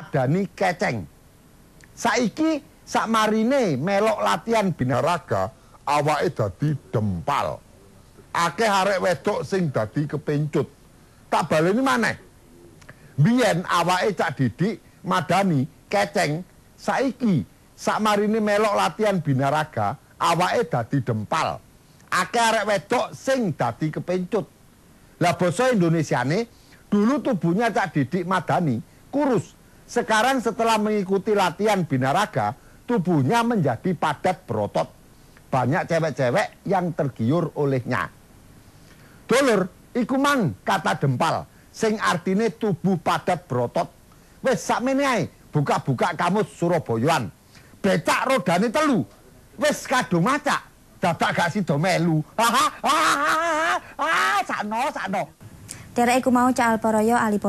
Madani keceng. Saiki sak marine melok latihan binaraga awake dadi dempal. Akeh arek wedok sing dadi kepencut. Tak baleni maneh. Biyen awake Cak Didik madani keceng saiki sak marine melok latihan binaraga awake dadi dempal. Akeh arek wedok sing dadi kepencut. Lah basa Indonesiane dulu tubuhnya Cak Didik madani kurus sekarang setelah mengikuti latihan binaraga, tubuhnya menjadi padat berotot. Banyak cewek-cewek yang tergiur olehnya. Dulur, ikuman kata dempal, sing artine tubuh padat berotot. Wes sak meniai, buka-buka kamus Suroboyoan. Becak rodane telu. Wes kado macak, dadak gak sida melu. Ah, sakno, sakno. Derek iku mau Caal Paraya alipos